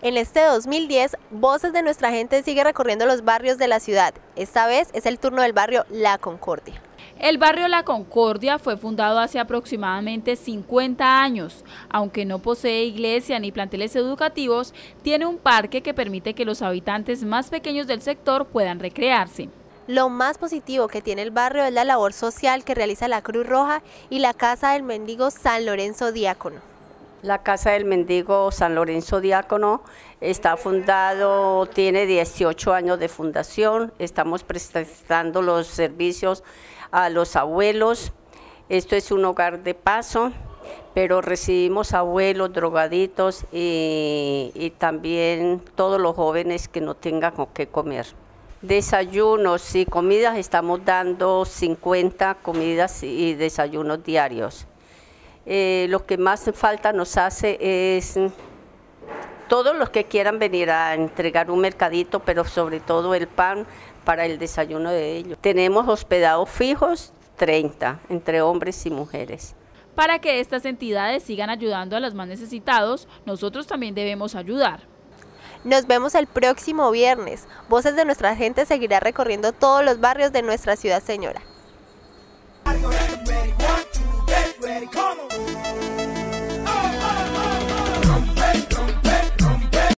En este 2010, Voces de Nuestra Gente sigue recorriendo los barrios de la ciudad. Esta vez es el turno del barrio La Concordia. El barrio La Concordia fue fundado hace aproximadamente 50 años. Aunque no posee iglesia ni planteles educativos, tiene un parque que permite que los habitantes más pequeños del sector puedan recrearse. Lo más positivo que tiene el barrio es la labor social que realiza la Cruz Roja y la Casa del Mendigo San Lorenzo Diácono. La Casa del Mendigo San Lorenzo Diácono está fundado, tiene 18 años de fundación, estamos prestando los servicios a los abuelos. Esto es un hogar de paso, pero recibimos abuelos, drogaditos y, también todos los jóvenes que no tengan con qué comer. Desayunos y comidas, estamos dando 50 comidas y desayunos diarios. Eh, lo que más falta nos hace es todos los que quieran venir a entregar un mercadito, pero sobre todo el pan para el desayuno de ellos. Tenemos hospedados fijos 30 entre hombres y mujeres. Para que estas entidades sigan ayudando a los más necesitados, nosotros también debemos ayudar. Nos vemos el próximo viernes. Voces de nuestra gente seguirá recorriendo todos los barrios de nuestra ciudad señora.